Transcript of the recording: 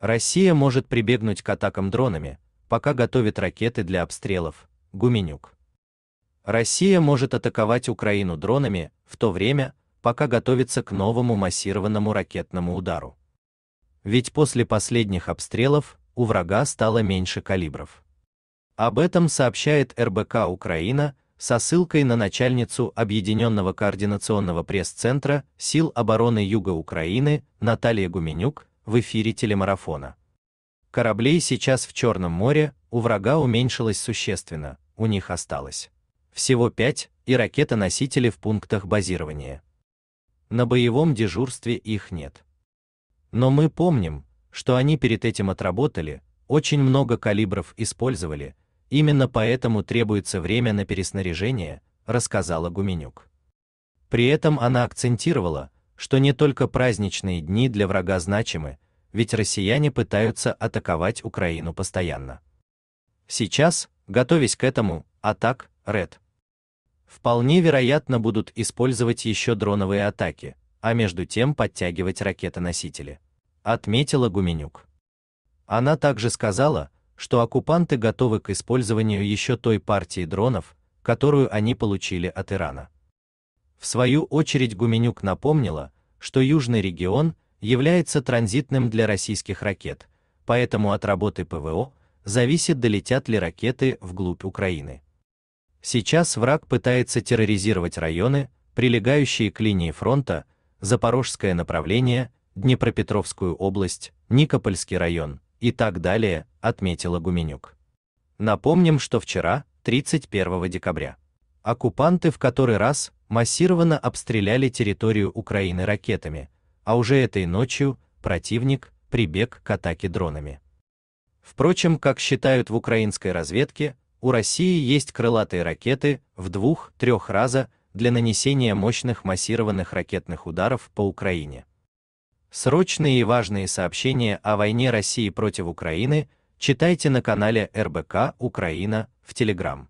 Россия может прибегнуть к атакам дронами, пока готовит ракеты для обстрелов. Гуменюк. Россия может атаковать Украину дронами, в то время, пока готовится к новому массированному ракетному удару. Ведь после последних обстрелов у врага стало меньше калибров. Об этом сообщает РБК Украина со ссылкой на начальницу Объединенного координационного пресс-центра сил обороны Юга Украины Наталья Гуменюк, в эфире телемарафона. Кораблей сейчас в Черном море у врага уменьшилось существенно, у них осталось всего 5 и ракетоносители в пунктах базирования. На боевом дежурстве их нет. Но мы помним, что они перед этим отработали, очень много калибров использовали, именно поэтому требуется время на переснаряжение, рассказала Гуменюк. При этом она акцентировала, что не только праздничные дни для врага значимы, ведь россияне пытаются атаковать Украину постоянно. Сейчас, готовясь к этому, атак Red. Вполне вероятно будут использовать еще дроновые атаки, а между тем подтягивать ракетоносители, отметила Гуменюк. Она также сказала, что оккупанты готовы к использованию еще той партии дронов, которую они получили от Ирана. В свою очередь Гуменюк напомнила, что Южный регион является транзитным для российских ракет, поэтому от работы ПВО зависит, долетят ли ракеты вглубь Украины. Сейчас враг пытается терроризировать районы, прилегающие к линии фронта, Запорожское направление, Днепропетровскую область, Никопольский район и так далее, отметила Гуменюк. Напомним, что вчера, 31 декабря, оккупанты в который раз массированно обстреляли территорию Украины ракетами, а уже этой ночью противник прибег к атаке дронами. Впрочем, как считают в украинской разведке, у России есть крылатые ракеты в двух-трех раза для нанесения мощных массированных ракетных ударов по Украине. Срочные и важные сообщения о войне России против Украины читайте на канале РБК Украина в Телеграм.